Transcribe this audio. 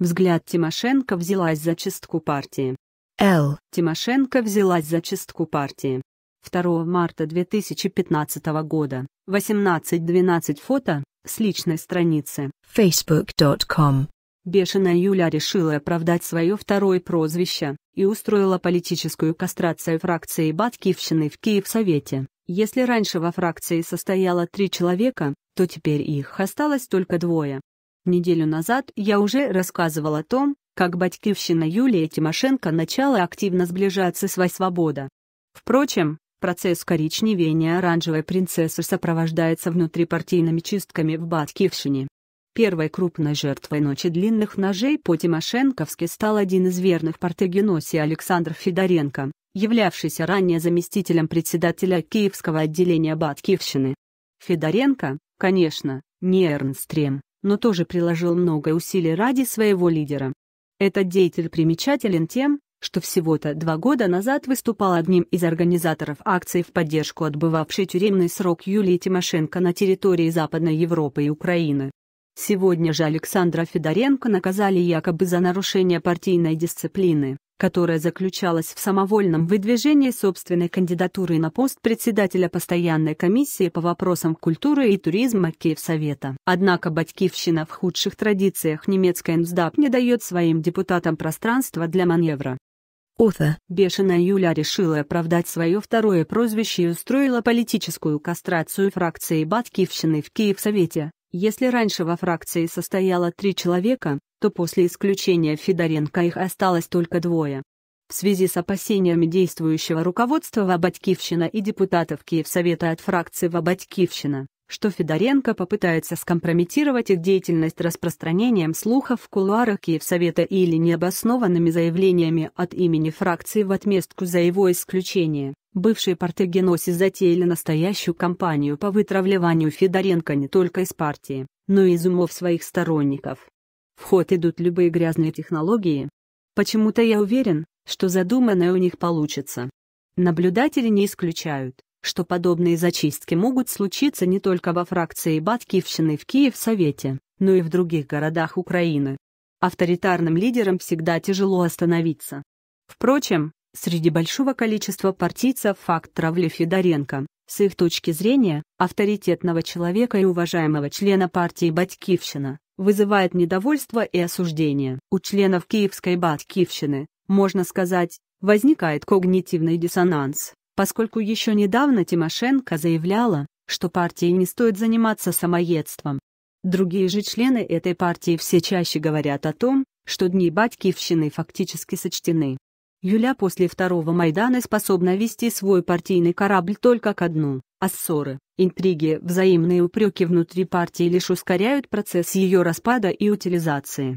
Взгляд Тимошенко взялась за чистку партии. Л. Тимошенко взялась за чистку партии. 2 марта 2015 года. 18.12 фото с личной страницы. Facebook.com Бешеная Юля решила оправдать свое второе прозвище и устроила политическую кастрацию фракции Батькивщины в Киевсовете. Если раньше во фракции состояло три человека, то теперь их осталось только двое. Неделю назад я уже рассказывал о том, как батькивщина Юлії Тимошенко начала активно сближаться с «Свобода». Впрочем, процесс коричневения оранжевой принцессы сопровождается внутрипартийными чистками в батькивщине. Первой крупной жертвой ночи длинных ножей по Тимошенковски стал один из верных портыгеносе Александр Федоренко, являвшийся ранее заместителем председателя Киевского отделения батькивщины. Федоренко, конечно, не Эрнстрем, но тоже приложил много усилий ради своего лидера. Этот деятель примечателен тем, что всего-то два года назад выступал одним из организаторов акции в поддержку отбывавшей тюремный срок Юлии Тимошенко на территории Западной Европы и Украины. Сегодня же Александра Федоренко наказали якобы за нарушение партийной дисциплины которая заключалась в самовольном выдвижении собственной кандидатуры на пост председателя постоянной комиссии по вопросам культуры и туризма Киевсовета. Однако Батькивщина в худших традициях немецкой НСДАП не дает своим депутатам пространства для маневра. Ота Бешеная Юля решила оправдать свое второе прозвище и устроила политическую кастрацию фракции Батькивщины в Киевсовете. Если раньше во фракции состояло три человека, то после исключения Федоренко их осталось только двое. В связи с опасениями действующего руководства Вабатькивщина и депутатов Киевсовета от фракции Вабатькивщина, что Федоренко попытается скомпрометировать их деятельность распространением слухов в кулуарах Киевсовета или необоснованными заявлениями от имени фракции в отместку за его исключение. Бывшие партегеноси затеяли настоящую кампанию по вытравливанию Федоренко не только из партии, но и из умов своих сторонников. В ход идут любые грязные технологии. Почему-то я уверен, что задуманное у них получится. Наблюдатели не исключают, что подобные зачистки могут случиться не только во фракции Батькивщины в Киев-Совете, но и в других городах Украины. Авторитарным лидерам всегда тяжело остановиться. Впрочем, среди большого количества партийцев факт травли Федоренко, с их точки зрения, авторитетного человека и уважаемого члена партии «Батькивщина», вызывает недовольство и осуждение. У членов киевской батькивщины, можно сказать, возникает когнитивный диссонанс, поскольку еще недавно Тимошенко заявляла, что партии не стоит заниматься самоедством. Другие же члены этой партии все чаще говорят о том, что дни батькивщины фактически сочтены. Юля после второго Майдана способна вести свой партийный корабль только к дну, а ссоры, интриги, взаимные упреки внутри партии лишь ускоряют процесс ее распада и утилизации.